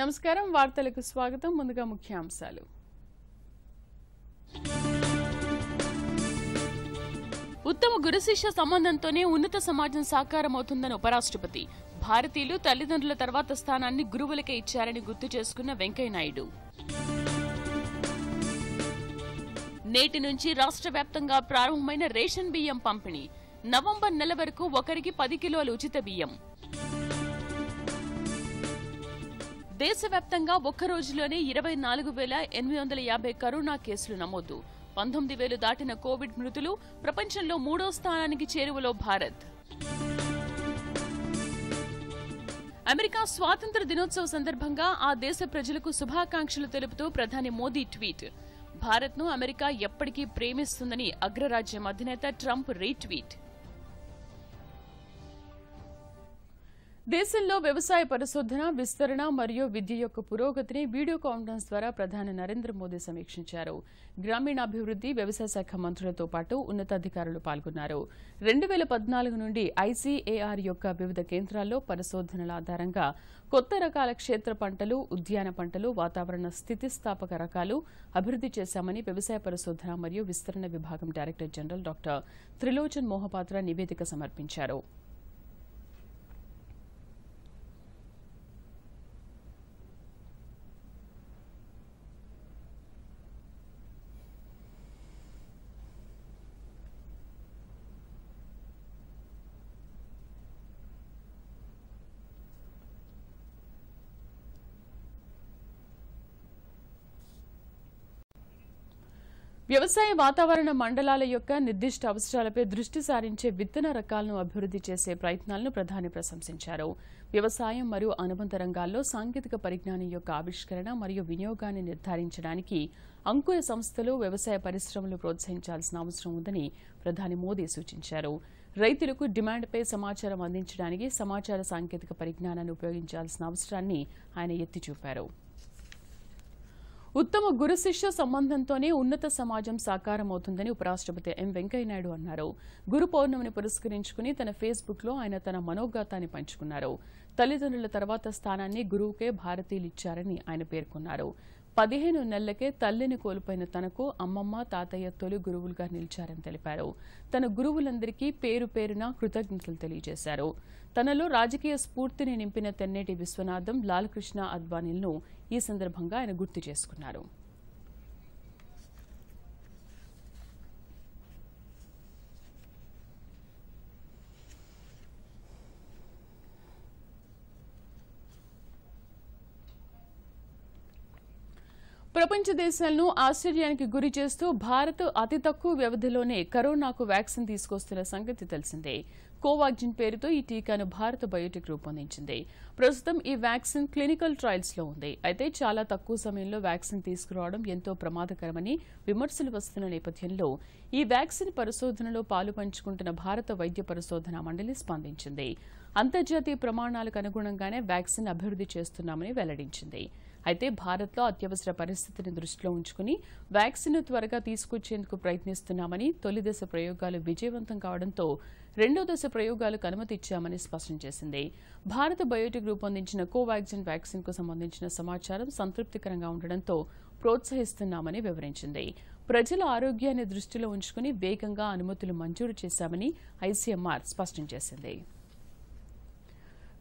నమస్కారం వార్తలకు స్వాగతం ముందుగా ముఖ్యాంశాలు ఉత్తమ గురుశిష్య సంబంధంతోనే ఉన్నత సమాజం సాకారమవుతుందని ఉపరాష్ట్రపతి భారతీయులు తల్లిదండ్రుల తర్వాత స్థానాన్ని గురువులకే ఇచ్చారని గుర్తు చేసుకున్న వెంకయ్యనాయుడు నేటి నుంచి రాష్ట్ర వ్యాప్తంగా ప్రారంభమైన రేషన్ బియ్యం పంపిణీ నవంబర్ నెల వరకు ఒకరికి పది కిలోల ఉచిత బియ్యం దేశవ్యాప్తంగా ఒక్క రోజులోనే ఇరవై నాలుగు వేల ఎనిమిది వందల యాభై కరోనా కేసులు నమోదు పంతొమ్మిది వేలు దాటిన కోవిడ్ మృతులు ప్రపంచంలో మూడో స్థానానికి చేరువలో భారత్ అమెరికా స్వాతంత్ర దినోత్సవ సందర్భంగా ఆ దేశ ప్రజలకు శుభాకాంక్షలు తెలుపుతూ ప్రధాని మోదీ ట్వీట్ భారత్ను అమెరికా ఎప్పటికీ ప్రేమిస్తుందని అగ్రరాజ్యం అధినేత ట్రంప్ రీట్వీట్ దేశంలో వ్యవసాయ పరిశోధన విస్తరణ మరియు విద్య యొక్క పురోగతిని వీడియో కాన్ఫరెన్స్ ద్వారా ప్రధాని నరేంద్ర మోదీ సమీక్షించారు గ్రామీణాభివృద్ధి వ్యవసాయ శాఖ మంత్రులతో పాటు ఉన్నతాధికారులు పాల్గొన్నారు రెండు వేల పద్నాలుగు నుండి ఐసీఏఆర్ యొక్క వివిధ కేంద్రాల్లో పరిశోధనల ఆధారంగా కొత్త రకాల క్షేత్ర పంటలు ఉద్యాన పంటలు వాతావరణ స్థితిస్థాపక రకాలు అభివృద్ధి చేశామని వ్యవసాయ పరిశోధన మరియు విస్తరణ విభాగం director general doctor Trilochan Mohapatra నివేదిక సమర్పించారు వ్యవసాయ వాతావరణ మండలాల యొక్క నిర్దిష్ట అవసరాలపై దృష్టి సారించే విత్తన రకాలను అభివృద్ధి చేసే ప్రయత్నాలను ప్రధాని ప్రశంసించారు వ్యవసాయం మరియు అనుబంధ రంగాల్లో సాంకేతిక పరిజ్ఞానం యొక్క ఆవిష్కరణ మరియు వినియోగాన్ని నిర్ధారించడానికి అంకుర సంస్థలు వ్యవసాయ పరిశ్రమలు ప్రోత్సహించాల్సిన అవసరం ఉందని ప్రధాని మోదీ సూచించారు రైతులకు డిమాండ్పై సమాచారం అందించడానికి సమాచార సాంకేతిక పరిజ్ఞానాన్ని ఉపయోగించాల్సిన అవసరాన్ని ఆయన ఎత్తి చూపారు ఉత్తమ గురు శిష్య సంబంధంతోనే ఉన్నత సమాజం సాకారం అవుతుందని ఉపరాష్ట్రపతి ఎం వెంకయ్యనాయుడు అన్నారు గురు పౌర్ణమిని పురస్కరించుకుని తన ఫేస్బుక్లో ఆయన తన మనోగాతాన్ని పంచుకున్నారు తల్లిదండ్రుల తర్వాత స్థానాన్ని గురువుకే భారతీయులు ఇచ్చారని ఆయన పేర్కొన్నారు పదిహేను నెలలకే తల్లిని కోల్పోయిన తనకు అమ్మమ్మ తాతయ్య తొలి గురువులుగా నిలిచారని తెలిపారు తన గురువులందరికీ పేరు పేరున కృతజ్ఞతలు తెలియజేశారు తనలో రాజకీయ స్ఫూర్తిని నింపిన తెన్నేటి విశ్వనాథం లాలకృష్ణ అద్వానీలను ఈ సందర్భంగా ఆయన గుర్తు చేసుకున్నారు ప్రపంచ దేశాలను ఆశ్చర్యానికి గురి చేస్తూ భారత్ అతి తక్కువ వ్యవధిలోనే కరోనాకు వ్యాక్సిన్ తీసుకొస్తున్న సంగతి తెలిసిందే కోవాగ్జిన్ పేరుతో ఈ టీకాను భారత బయోటెక్ రూపొందించింది ప్రస్తుతం ఈ వ్యాక్సిన్ క్లినికల్ ట్రయల్స్ లో ఉంది అయితే చాలా తక్కువ సమయంలో వ్యాక్సిన్ తీసుకురావడం ఎంతో ప్రమాదకరమని విమర్శలు వస్తున్న నేపథ్యంలో ఈ వ్యాక్సిన్ పరిశోధనలో పాలు పంచుకుంటున్న భారత వైద్య పరిశోధన మండలి స్పందించింది అంతర్జాతీయ ప్రమాణాలకు అనుగుణంగానే వ్యాక్సిన్ అభివృద్ధి చేస్తున్నామని వెల్లడించింది అయితే భారత్లో అత్యవసర పరిస్థితిని దృష్టిలో ఉంచుకుని వ్యాక్సిన్ త్వరగా తీసుకొచ్చేందుకు ప్రయత్నిస్తున్నామని తొలి దశ ప్రయోగాలు విజయవంతం కావడంతో రెండో దశ ప్రయోగాలకు అనుమతి ఇచ్చామని స్పష్టం చేసింది భారత బయోటెక్ రూపొందించిన కోవాక్సిన్ వ్యాక్సిన్కు సంబంధించిన సమాచారం సంతృప్తికరంగా ఉండడంతో ప్రోత్సహిస్తున్నామని వివరించింది ప్రజల ఆరోగ్యాన్ని దృష్టిలో ఉంచుకుని వేగంగా అనుమతులు మంజూరు చేశామని ఐసీఎంఆర్ స్పష్టం చేసింది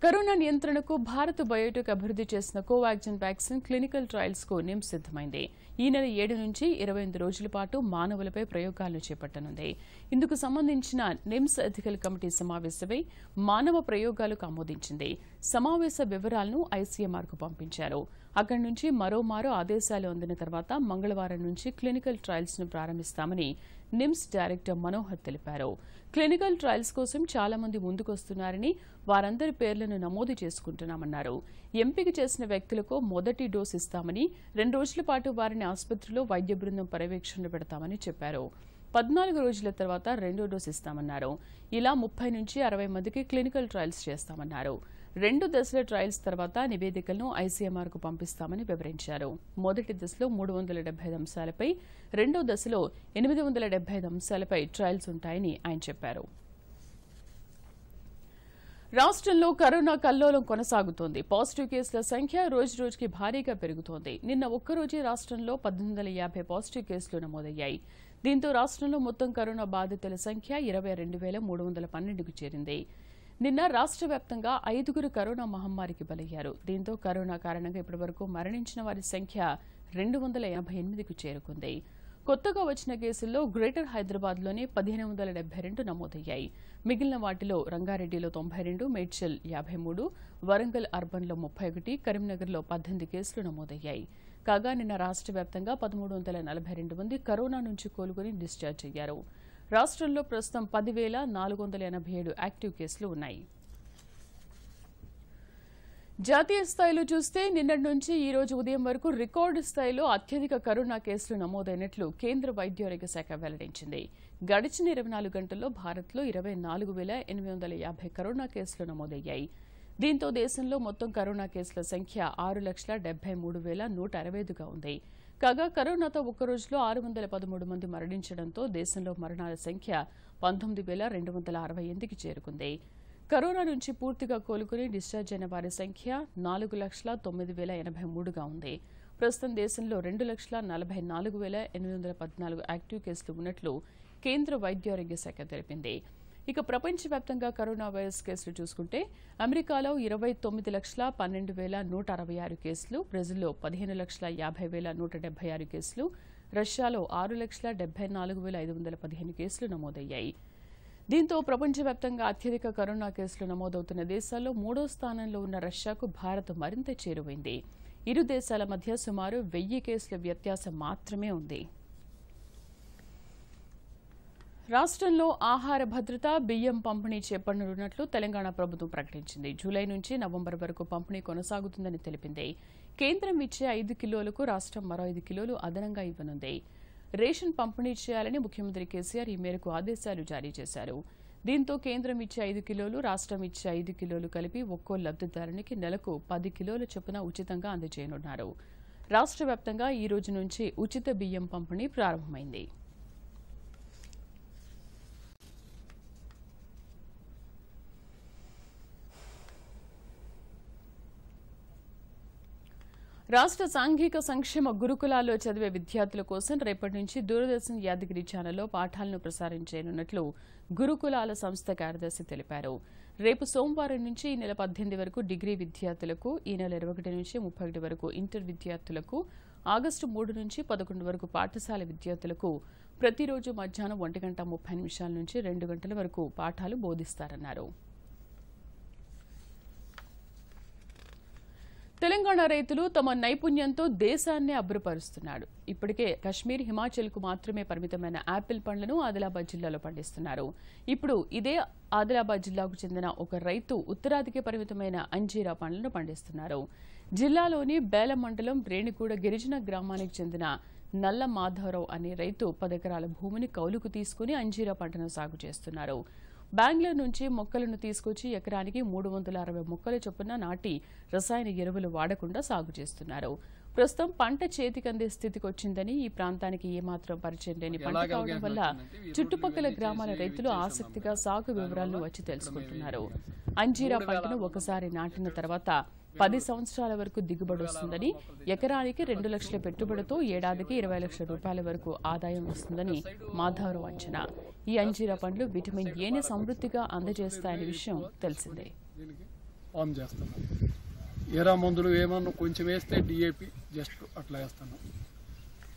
కరోనా నియంత్రణకు భారత్ బయోటెక్ అభివృద్ధి చేసిన కోవాక్సిన్ వ్యాక్సిన్ క్లినికల్ ట్రయల్స్ కు నిమ్ సిద్దమైంది ఈ నెల ఏడు నుంచి ఇరవై ఎనిమిది రోజుల పాటు మానవులపై ప్రయోగాలు చేపట్టనుంది ఇందుకు సంబంధించిన నిమ్స్ ఎథికల్ కమిటీ సమావేశమై మానవ ప్రయోగాలకు ఆమోదించింది సమావేశ వివరాలను ఐసీఎంఆర్కు పంపించారు అక్కడి నుంచి మరోమారు ఆదేశాలు అందిన తర్వాత మంగళవారం నుంచి క్లినికల్ ట్రయల్స్ ను ప్రారంభిస్తామని నిమ్స్ డైరెక్టర్ మనోహర్ తెలిపారు క్లినికల్ ట్రయల్స్ కోసం చాలా మంది ముందుకొస్తున్నారని వారందరి పేర్లను నమోదు చేసుకుంటున్నామన్నారు ఎంపిక చేసిన వ్యక్తులకు మొదటి డోస్ ఇస్తామని రెండు రోజుల పాటు వారిని ఆసుపత్రిలో వైద్య బృందం పర్యవేక్షణ పెడతామని చెప్పారు పద్నాలుగు రోజుల తర్వాత రెండో డోస్ ఇస్తామన్నారు ఇలా ముప్పై నుంచి అరవై మందికి క్లినికల్ ట్రయల్స్ చేస్తామన్నారు రెండు దశల ట్రయల్స్ తర్వాత నివేదికలను కు పంపిస్తామని వివరించారు మొదటి దశలో మూడు వందల డెబ్బై ఐదు అంశాలపై రెండో దశలో ఎనిమిది వందల డెబ్బై ఐదు అంశాలపై ట్రయల్స్ ఉంటాయని ఆయన చెప్పారు రాష్ట్రంలో కరోనా కల్లోలం కొనసాగుతోంది పాజిటివ్ కేసుల సంఖ్య రోజు రోజుకి భారీగా పెరుగుతోంది నిన్న ఒక్కరోజే రాష్ట్రంలో పద్దెనిమిది వందల యాభై పాజిటివ్ కేసులు నమోదయ్యాయి దీంతో రాష్ట్రంలో మొత్తం కరోనా బాధితుల సంఖ్య ఇరవై రెండు వేల మూడు వందల పన్నెండుకు చేరింది నిన్న రాష్ట్ర వ్యాప్తంగా ఐదుగురు కరోనా మహమ్మారికి బలయ్యారు దీంతో కరోనా కారణంగా ఇప్పటివరకు మరణించిన వారి సంఖ్య రెండు వందల ఎనభై ఎనిమిదికి చేరుకుంది కొత్తగా వచ్చిన కేసుల్లో గ్రేటర్ హైదరాబాద్లోనే పదిహేను వందల డెబ్బై రెండు నమోదయ్యాయి మిగిలిన వాటిలో రంగారెడ్డిలో తొంభై రెండు మేడ్చల్ యాభై మూడు వరంగల్ అర్బన్లో ముప్పై ఒకటి కరీంనగర్లో పద్దెనిమిది కేసులు నమోదయ్యాయి కాగా నిన్న రాష్ట్ర వ్యాప్తంగా పదమూడు వందల నలభై రెండు మంది కరోనా నుంచి కోలుకుని డిశ్చార్జ్ అయ్యారు రాష్ట్రంలో ప్రస్తుతం పదివేల నాలుగు వందల ఎనభై ఏడు యాక్టివ్ కేసులు ఉన్నాయి జాతీయ స్థాయిలో చూస్తే నిన్నటి నుంచి ఈ రోజు ఉదయం వరకు రికార్డు స్థాయిలో అత్యధిక కరోనా కేసులు నమోదైనట్లు కేంద్ర వైద్యారోగ్య శాఖ వెల్లడించింది గడిచిన ఇరవై నాలుగు గంటల్లో భారత్లో ఇరవై నాలుగు వేల ఎనిమిది వందల యాభై కరోనా కేసులు నమోదయ్యాయి దీంతో దేశంలో మొత్తం కరోనా కేసుల సంఖ్య ఆరు లక్షల డెబ్బై మూడు వేల నూట అరవై ఐదుగా ఉంది కాగా కరోనాతో ఒక్క రోజులో ఆరు వందల పదమూడు మంది మరణించడంతో దేశంలో మరణాల సంఖ్య పంతొమ్మిది వేల రెండు వందల అరవై ఎనిమిదికి చేరుకుంది కరోనా నుంచి పూర్తిగా కోలుకుని డిశ్చార్జ్ అయిన వారి సంఖ్య నాలుగు లక్షల తొమ్మిది వేల ఎనభై మూడుగా ఉంది ప్రస్తుతం దేశంలో రెండు లక్షల నలభై నాలుగు వేల ఎనిమిది వందల పద్నాలుగు యాక్టివ్ కేసులు ఉన్నట్లు కేంద్ర వైద్యారోగ్య శాఖ తెలిపింది ఇక ప్రపంచవ్యాప్తంగా కరోనా వైరస్ కేసులు చూసుకుంటే అమెరికాలో ఇరవై తొమ్మిది లక్షల పన్నెండు వేల నూట అరవై ఆరు కేసులు బ్రెజిల్లో పదిహేను లక్షల యాభై వేల నూట డెబ్బై ఆరు కేసులు రష్యాలో ఆరు లక్షల డెబ్బై నాలుగు వేల ఐదు వందల పదిహేను కేసులు నమోదయ్యాయి దీంతో ప్రపంచవ్యాప్తంగా అత్యధిక కరోనా కేసులు నమోదవుతున్న దేశాల్లో మూడో స్థానంలో ఉన్న రష్యాకు భారత్ మరింత చేరువైంది ఇరు దేశాల మధ్య సుమారు వెయ్యి కేసుల వ్యత్యాసం మాత్రమే ఉంది రాష్ట్రంలో ఆహార భద్రత బియ్యం పంపిణీ చేపట్టనున్నట్లు తెలంగాణ ప్రభుత్వం ప్రకటించింది జూలై నుంచి నవంబర్ వరకు పంపిణీ కొనసాగుతుందని తెలిపింది కేంద్రం ఇచ్చే ఐదు కిలోలకు రాష్ట్రం మరో ఐదు కిలోలు అదనంగా ఇవ్వనుంది రేషన్ పంపిణీ చేయాలని ముఖ్యమంత్రి కేసీఆర్ ఈ మేరకు ఆదేశాలు జారీ చేశారు దీంతో కేంద్రం ఇచ్చే ఐదు కిలోలు రాష్ట్రం ఇచ్చే ఐదు కిలోలు కలిపి ఒక్కో లబ్దిదారునికి నెలకు పది కిలోల చొప్పున ఉచితంగా అందజేయనున్నారు రాష్ట్ర వ్యాప్తంగా ఈ రోజు నుంచి ఉచిత బియ్యం పంపిణీ ప్రారంభమైంది రాష్ట్ర సాంఘిక సంక్షేమ గురుకులాల్లో చదివే విద్యార్థుల కోసం రేపటి నుంచి దూరదర్శన్ యాదగిరి ఛానల్లో పాఠాలను ప్రసారం చేయనున్నట్లు గురుకులాల సంస్థ కార్యదర్శి తెలిపారు రేపు సోమవారం నుంచి ఈ నెల పద్దెనిమిది వరకు డిగ్రీ విద్యార్థులకు ఈ నెల ఇరవై నుంచి ముప్పై ఒకటి వరకు ఇంటర్ విద్యార్థులకు ఆగస్టు మూడు నుంచి పదకొండు వరకు పాఠశాల విద్యార్థులకు ప్రతిరోజు మధ్యాహ్నం ఒంటి గంట ముప్పై నిమిషాల నుంచి రెండు గంటల వరకు పాఠాలు బోధిస్తారన్నారు తెలంగాణ రైతులు తమ నైపుణ్యంతో దేశాన్నే అభ్రపరుస్తున్నాడు ఇప్పటికే కశ్మీర్ హిమాచల్కు మాత్రమే పరిమితమైన యాపిల్ పండ్లను ఆదిలాబాద్ జిల్లాలో పండిస్తున్నారు ఇప్పుడు ఇదే ఆదిలాబాద్ జిల్లాకు చెందిన ఒక రైతు ఉత్తరాదికి పరిమితమైన అంజీరా పండ్లను పండిస్తున్నారు జిల్లాలోని బేల మండలం రేణిగూడ గిరిజన గ్రామానికి చెందిన నల్ల మాధవరావు అనే రైతు పదెకరాల భూమిని కౌలుకు తీసుకుని అంజీరా పంటను సాగు చేస్తున్నారు బెంగళూరు నుంచి మొక్కలను తీసుకొచ్చి ఎకరానికి మూడు వందల అరవై మొక్కల చొప్పున నాటి రసాయన ఎరువులు వాడకుండా సాగు చేస్తున్నారు ప్రస్తుతం పంట చేతికి అందే స్థితికి వచ్చిందని ఈ ప్రాంతానికి ఏమాత్రం పరిచయం లేని పంట కావడం వల్ల చుట్టుపక్కల గ్రామాల రైతులు ఆసక్తిగా సాగు వివరాలను వచ్చి తెలుసుకుంటున్నారు అంజీరా పంటను ఒకసారి నాటిన తర్వాత పది సంవత్సరాల వరకు దిగుబడి వస్తుందని ఎకరానికి రెండు లక్షల పెట్టుబడితో ఏడాదికి ఇరవై లక్షల రూపాయల వరకు ఆదాయం వస్తుందని మాధవరావు అంచనా ఈ అంజీరా పండ్లు విటమిన్ ఏని సమృద్ధిగా అందజేస్తాయనే విషయం తెలిసిందే ఎరా మందులు ఏమన్నా కొంచెం వేస్తే డిఏపి జస్ట్ అట్లా వేస్తున్నాం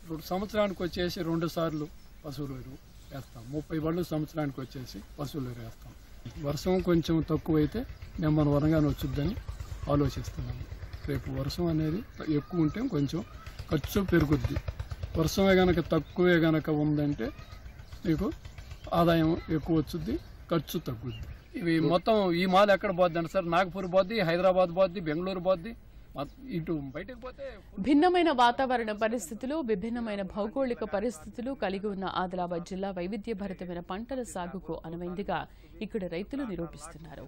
రెండు సంవత్సరానికి వచ్చేసి రెండు సార్లు పశువులు వేస్తాం ముప్పై బళ్ళు సంవత్సరానికి వచ్చేసి పశువులు వేస్తాం వర్షం కొంచెం తక్కువైతే నెమ్మది వరంగానే వచ్చిద్దని ఆలోచిస్తున్నాము రేపు వర్షం అనేది ఎక్కువ ఉంటే కొంచెం ఖర్చు పెరుగుద్ది వర్షమే కనుక తక్కువే కనుక ఉందంటే మీకు ఆదాయం ఎక్కువ వచ్చుద్ది ఖర్చు తగ్గుద్ది ఇవి మొత్తం ఈ మాల్ ఎక్కడ పోద్ది అంటే సార్ నాగపూర్ పోద్ది హైదరాబాద్ పోద్ది బెంగళూరు పోద్ది ఇటు పోతే భిన్నమైన వాతావరణ పరిస్థితులు విభిన్నమైన భౌగోళిక పరిస్థితులు కలిగి ఉన్న ఆదిలాబాద్ జిల్లా వైవిధ్యభరితమైన పంటల సాగుకు అనువైందిగా ఇక్కడ రైతులు నిరూపిస్తున్నారు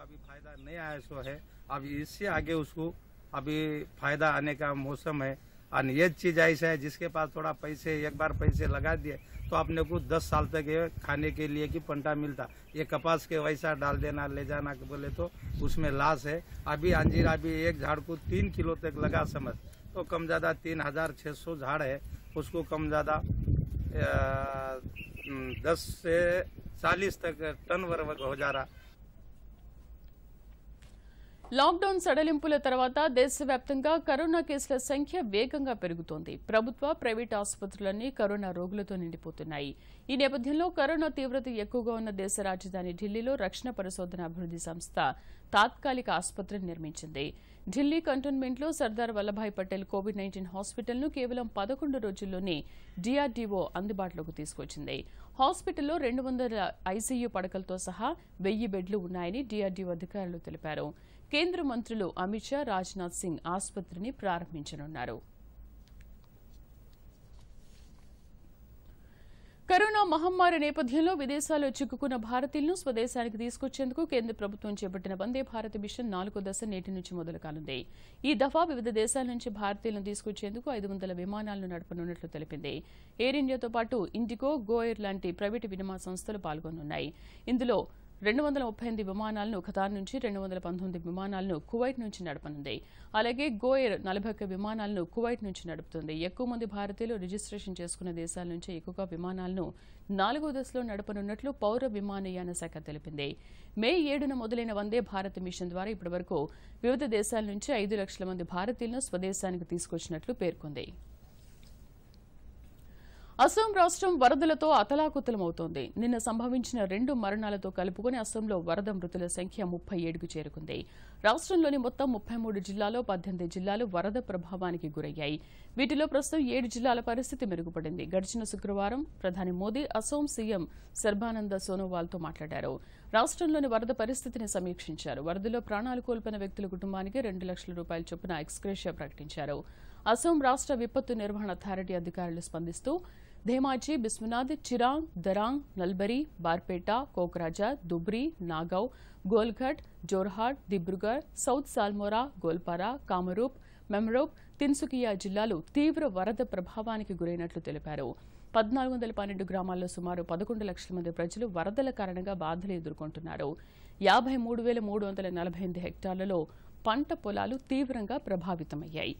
अभी फायदा नहीं आया सो है अब इससे आगे उसको अभी फायदा आने का मौसम है और ये चीज ऐसा है जिसके पास थोड़ा पैसे एक बार पैसे लगा दिए तो अपने को दस साल तक ये खाने के लिए की पंटा मिलता ये कपास के वैसा डाल देना ले जाना बोले तो उसमें लाश है अभी अंजीर अभी एक झाड़ को तीन किलो तक लगा समझ तो कम ज़्यादा तीन हजार छह सौ झाड़ है उसको कम ज़्यादा दस से चालीस तक टन वर्ग हो जा रहा లాక్డౌన్ సడలింపుల తర్వాత దేశవ్యాప్తంగా కరోనా కేసుల సంఖ్య వేగంగా పెరుగుతోంది ప్రభుత్వ ప్రైవేట్ ఆసుపత్రులన్నీ కరోనా రోగులతో నిండిపోతున్నాయి ఈ నేపథ్యంలో కరోనా తీవ్రత ఎక్కువగా ఉన్న దేశ రాజధాని ఢిల్లీలో రక్షణ పరిశోధన అభివృద్ది సంస్థ తాత్కాలిక ఆసుపత్రిని నిర్మించింది ఢిల్లీ కంటోన్మెంట్లో సర్దార్ వల్లభాయ్ పటేల్ కోవిడ్ నైన్టీన్ హాస్పిటల్ను కేవలం పదకొండు రోజుల్లోనే డీఆర్డీఓ అందుబాటులోకి తీసుకొచ్చింది హాస్పిటల్లో రెండు వందల ఐసీయూ పడకలతో సహా వెయ్యి బెడ్లు ఉన్నాయని డీఆర్డీఓ అధికారులు తెలిపారు కేంద్ర మంత్రులు అమిత్ షా రాజ్నాథ్ సింగ్ ఆసుపత్రిని ప్రారంభించనున్నారు కరోనా మహమ్మారి నేపథ్యంలో విదేశాల్లో చిక్కుకున్న భారతీయులను స్వదేశానికి తీసుకొచ్చేందుకు కేంద్ర ప్రభుత్వం చేపట్టిన వందే భారత్ మిషన్ నాలుగో దశ నేటి నుంచి మొదలు కానుంది ఈ దఫా వివిధ దేశాల నుంచి భారతీయులను తీసుకొచ్చేందుకు ఐదు వందల విమానాలను నడపనున్నట్లు తెలిపింది ఎయిర్ ఇండియాతో పాటు ఇండిగో గోయర్ లాంటి ప్రైవేటు వినిమా సంస్థలు పాల్గొనున్నాయి ఇందులో రెండు వందల ముప్పై ఎనిమిది విమానాలను ఖతార్ నుంచి రెండు వందల పంతొమ్మిది విమానాలను కువైట్ నుంచి నడపనుంది అలాగే గోయర్ నలభై ఒక్క విమానాలను కువైట్ నుంచి నడుపుతుంది ఎక్కువ మంది భారతీయులు రిజిస్ట్రేషన్ చేసుకున్న దేశాల నుంచి ఎక్కువగా విమానాలను నాలుగో దశలో నడపనున్నట్లు పౌర విమానయాన శాఖ తెలిపింది మే ఏడున మొదలైన వందే భారత్ మిషన్ ద్వారా ఇప్పటివరకు వివిధ దేశాల నుంచి ఐదు లక్షల మంది భారతీయులను స్వదేశానికి తీసుకొచ్చినట్లు పేర్కొంది అస్సాం రాష్ట్రం వరదలతో అతలాకుతలమవుతోంది నిన్న సంభవించిన రెండు మరణాలతో కలుపుకుని అస్సాంలో వరద మృతుల సంఖ్య ముప్పై ఏడుకు చేరుకుంది రాష్ట్రంలోని మొత్తం ముప్పై మూడు జిల్లాలో పద్దెనిమిది జిల్లాలు వరద ప్రభావానికి గురయ్యాయి వీటిలో ప్రస్తుతం ఏడు జిల్లాల పరిస్థితి మెరుగుపడింది గడిచిన శుక్రవారం ప్రధాని మోదీ అసోం సీఎం సర్బానంద సోనోవాల్తో మాట్లాడారు రాష్ట్రంలోని వరద పరిస్థితిని సమీక్షించారు వరదలో ప్రాణాలు కోల్పోయిన వ్యక్తుల కుటుంబానికి రెండు లక్షల రూపాయల చొప్పున ఎక్స్క్రేషియా ప్రకటించారు అసోం రాష్ట్ర విపత్తు నిర్వహణ అథారిటీ అధికారులు స్పందిస్తూ ధేమాజీ బిశ్వనాథ్ చిరాంగ్ దరాంగ్ నల్బరి బార్పేట కోక్రాజా దుబ్రి నాగవ్ గోల్ఘట్ జోర్హాట్ దిబ్రుగఢ్ సౌత్ సాల్మోరా గోల్పారా కామరూప్ మెమరూప్ తిన్సుకియా జిల్లాలు తీవ్ర వరద ప్రభావానికి గురైనట్లు తెలిపారు పద్నాలుగు వందల పన్నెండు గ్రామాల్లో సుమారు పదకొండు లక్షల మంది ప్రజలు వరదల కారణంగా బాధలు ఎదుర్కొంటున్నారు యాభై మూడు వేల మూడు వందల నలభై ఎనిమిది హెక్టార్లలో పంట పొలాలు తీవ్రంగా ప్రభావితమయ్యాయి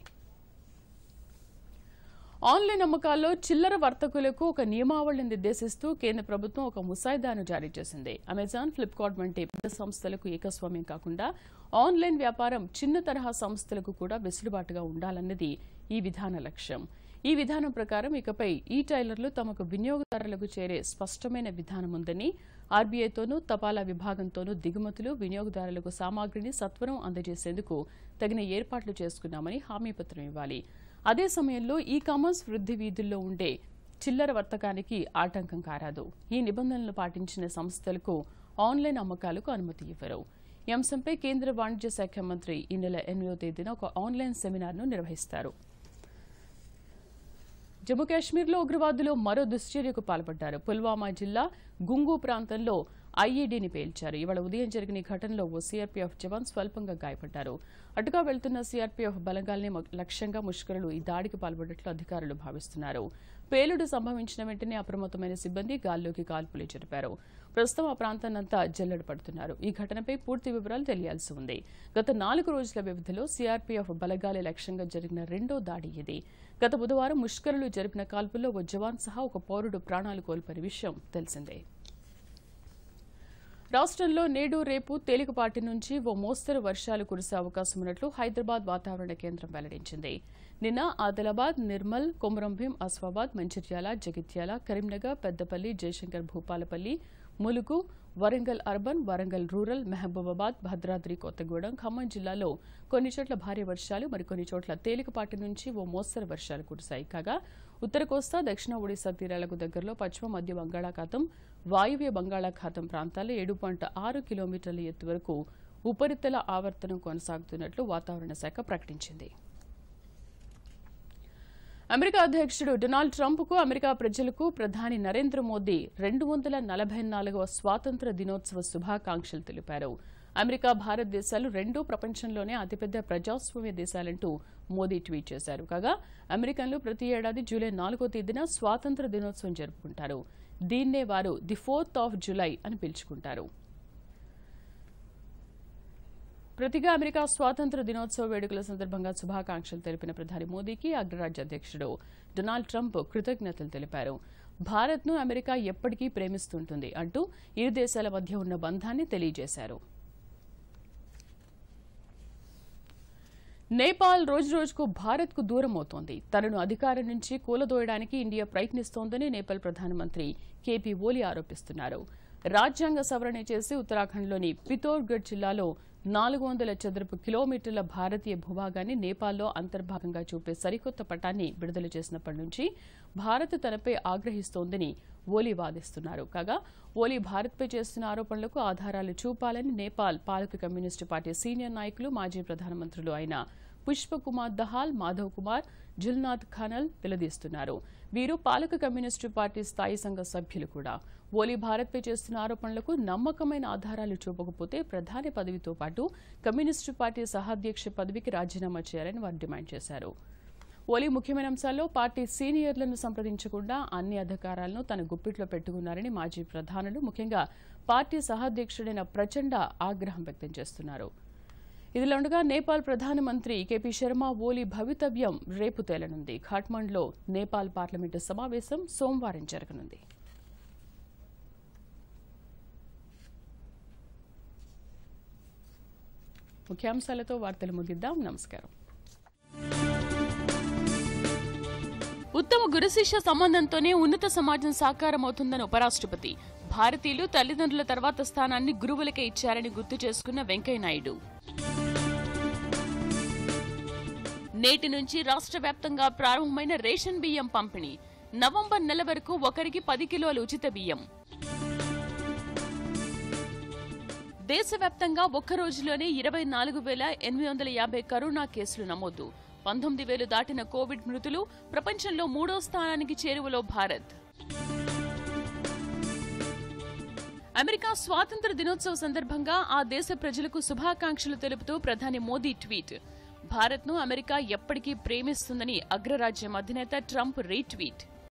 ఆన్లైన్ అమ్మకాల్లో చిల్లర వర్తకులకు ఒక నియమావళిని నిర్దేశిస్తూ కేంద్ర ప్రభుత్వం ఒక ముసాయిదాను జారీ చేసింది అమెజాన్ ఫ్లిప్కార్ట్ వంటి పెద్ద సంస్థలకు ఏకస్వామ్యం కాకుండా ఆన్లైన్ వ్యాపారం చిన్న తరహా సంస్థలకు కూడా వెసులుబాటుగా ఉండాలన్నది ఈ విధాన లక్ష్యం ఈ విధానం ప్రకారం ఇకపై ఈ టైలర్లు తమకు వినియోగదారులకు చేరే స్పష్టమైన విధానం ఉందని ఆర్బీఐతోనూ తపాలా విభాగంతోనూ దిగుమతులు వినియోగదారులకు సామాగ్రిని సత్వరం అందజేసేందుకు తగిన ఏర్పాట్లు చేసుకున్నామని హామీపత్రం ఇవ్వాలి అదే సమయంలో ఈ కామర్స్ వృద్ధి వీధుల్లో ఉండే చిల్లర వర్తకానికి ఆటంకం కారాదు ఈ నిబంధనలు పాటించిన సంస్థలకు ఆన్లైన్ అమ్మకాలకు అనుమతి ఇవ్వరు ఈ అంశంపై కేంద్ర వాణిజ్య శాఖ మంత్రి ఈ నెల ఎనిమిదో తేదీన ఒక ఆన్లైన్ సెమినార్ను నిర్వహిస్తారు జమ్మూ కాశ్మీర్లో ఉగ్రవాదులు మరో దుశ్చర్యకు పాల్పడ్డారు పుల్వామా జిల్లా గుంగు ప్రాంతంలో ఐఈడీని పేల్చారు ఇవాళ ఉదయం జరిగిన ఈ ఘటనలో ఓ సీఆర్పీఎఫ్ జవాన్ స్వల్పంగా గాయపడ్డారు అటుగా వెళ్తున్న సీఆర్పీఎఫ్ బలగాల్ని లక్ష్యంగా ముష్కరులు ఈ దాడికి పాల్పడినట్లు అధికారులు భావిస్తున్నారు పేలుడు సంభవించిన వెంటనే అప్రమత్తమైన సిబ్బంది గాల్లోకి కాల్పులు జరిపారు ప్రస్తుతం ఆ ప్రాంతాన్నంతా జల్లెడ పడుతున్నారు ఈ ఘటనపై పూర్తి వివరాలు తెలియాల్సి ఉంది గత నాలుగు రోజుల వ్యవధిలో సీఆర్పీఎఫ్ బలగాలే లక్ష్యంగా జరిగిన రెండో దాడి ఇది గత బుధవారం ముష్కరులు జరిపిన కాల్పుల్లో ఓ జవాన్ సహా ఒక పౌరుడు ప్రాణాలు కోల్పోయిన విషయం తెలిసిందే రాష్ట్రంలో నేడు రేపు తేలికపాటి నుంచి ఓ మోస్తరు వర్షాలు కురిసే అవకాశం ఉన్నట్లు హైదరాబాద్ వాతావరణ కేంద్రం వెల్లడించింది నిన్న ఆదిలాబాద్ నిర్మల్ కొమరంభీం అస్వాబాద్ మంచిర్యాల జగిత్యాల కరీంనగర్ పెద్దపల్లి జయశంకర్ భూపాలపల్లి ములుగు వరంగల్ అర్బన్ వరంగల్ రూరల్ మహబూబాబాద్ భద్రాద్రి కొత్తగూడెం ఖమ్మం జిల్లాలో కొన్ని చోట్ల భారీ వర్షాలు మరికొన్ని చోట్ల తేలికపాటి నుంచి ఓ మోస్తరు వర్షాలు కురిశాయి కాగా ఉత్తర కోస్తా దక్షిణ ఒడిశా తీరాలకు దగ్గరలో పశ్చిమ మధ్య బంగాళాఖాతం వాయువ్య బంగాళాఖాతం ప్రాంతాల్లో ఏడు పాయింట్ ఆరు కిలోమీటర్ల ఎత్తు వరకు ఉపరితల ఆవర్తనం కొనసాగుతున్నట్లు వాతావరణ శాఖ ప్రకటించింది అమెరికా అధ్యక్షుడు డొనాల్డ్ ట్రంప్కు అమెరికా ప్రజలకు ప్రధాని నరేంద్ర మోదీ రెండు వందల నలభై నాలుగవ స్వాతంత్ర దినోత్సవ శుభాకాంక్షలు తెలిపారు అమెరికా భారతదేశాలు రెండూ ప్రపంచంలోనే అతిపెద్ద ప్రజాస్వామ్య దేశాలంటూ మోదీ ట్వీట్ చేశారు కాగా అమెరికన్లు ప్రతి ఏడాది జూలై నాలుగో తేదీన స్వాతంత్ర దినోత్సవం జరుపుకుంటారు దీన్నే వారు ది ఫోర్త్ ఆఫ్ జులై అని పిలుచుకుంటారు ప్రతిగా అమెరికా స్వాతంత్ర దినోత్సవ వేడుకల సందర్భంగా శుభాకాంక్షలు తెలిపిన ప్రధాని మోదీకి అగ్రరాజ్య అధ్యక్షుడు డొనాల్డ్ ట్రంప్ కృతజ్ఞతలు తెలిపారు భారత్ను అమెరికా ఎప్పటికీ ప్రేమిస్తుంటుంది అంటూ ఇరు దేశాల మధ్య ఉన్న బంధాన్ని తెలియజేశారు నేపాల్ రోజు రోజుకు భారత్కు దూరం అవుతోంది తనను అధికారం నుంచి కూలదోయడానికి ఇండియా ప్రయత్నిస్తోందని నేపాల్ ప్రధానమంత్రి కేపీ ఓలీ ఆరోపిస్తున్నారు రాజ్యాంగ సవరణ చేసి ఉత్తరాఖండ్లోని పితోర్గఢ్ జిల్లాలో నాలుగు వందల చదరపు కిలోమీటర్ల భారతీయ భూభాగాన్ని నేపాల్లో అంతర్భాగంగా చూపే సరికొత్త పటాన్ని విడుదల చేసినప్పటి నుంచి భారత్ తనపై ఆగ్రహిస్తోందని ఓలీ వాదిస్తున్నారు కాగా ఓలీ భారత్పై చేస్తున్న ఆరోపణలకు ఆధారాలు చూపాలని నేపాల్ పాలక కమ్యూనిస్టు పార్టీ సీనియర్ నాయకులు మాజీ ప్రధానమంత్రులు అయిన పుష్పకుమార్ దహాల్ మాధవ్ కుమార్ జుల్నాథ్ ఖానల్ నిలదీస్తున్నారు వీరు పాలక కమ్యూనిస్టు పార్టీ స్థాయి సంఘ సభ్యులు కూడా ఓలీ భారత్పై చేస్తున్న ఆరోపణలకు నమ్మకమైన ఆధారాలు చూపకపోతే ప్రధాని పదవితో పాటు కమ్యూనిస్టు పార్టీ సహాధ్యక్ష పదవికి రాజీనామా చేయాలని వారు డిమాండ్ చేశారు ఓలీ ముఖ్యమైన అంశాల్లో పార్టీ సీనియర్లను సంప్రదించకుండా అన్ని అధికారాలను తన గుప్పిట్లో పెట్టుకున్నారని మాజీ ప్రధానులు ముఖ్యంగా పార్టీ సహాధ్యక్షుడైన ప్రచండ ఆగ్రహం వ్యక్తం చేస్తున్నారు ఇదిలా ఉండగా నేపాల్ ప్రధానమంత్రి కెపి శర్మ ఓలీ భవితవ్యం రేపు తేలనుంది ఖాట్మండ్లో నేపాల్ పార్లమెంటు సమావేశం సోమవారం జరగనుంది ముఖ్యాంశాలతో వార్తలు ముగిద్దాం నమస్కారం ఉత్తమ గురుశిష్య సంబంధంతోనే ఉన్నత సమాజం సాకారమవుతుందని ఉపరాష్ట్రపతి భారతీయులు తల్లిదండ్రుల తర్వాత స్థానాన్ని గురువులకే ఇచ్చారని గుర్తు చేసుకున్న వెంకయ్యనాయుడు నేటి నుంచి రాష్ట్ర వ్యాప్తంగా ప్రారంభమైన రేషన్ బియ్యం పంపిణీ నవంబర్ నెల వరకు ఒకరికి పది కిలోల ఉచిత బియ్యం దేశవ్యాప్తంగా ఒక్క రోజులోనే ఇరవై నాలుగు వేల ఎనిమిది వందల యాభై కరోనా కేసులు నమోదు పంతొమ్మిది వేలు దాటిన కోవిడ్ మృతులు ప్రపంచంలో మూడో స్థానానికి చేరువలో భారత్ అమెరికా స్వాతంత్ర దినోత్సవ సందర్భంగా ఆ దేశ ప్రజలకు శుభాకాంక్షలు తెలుపుతూ ప్రధాని మోదీ ట్వీట్ భారత్ను అమెరికా ఎప్పటికీ ప్రేమిస్తుందని అగ్రరాజ్యం అధినేత ట్రంప్ రీట్వీట్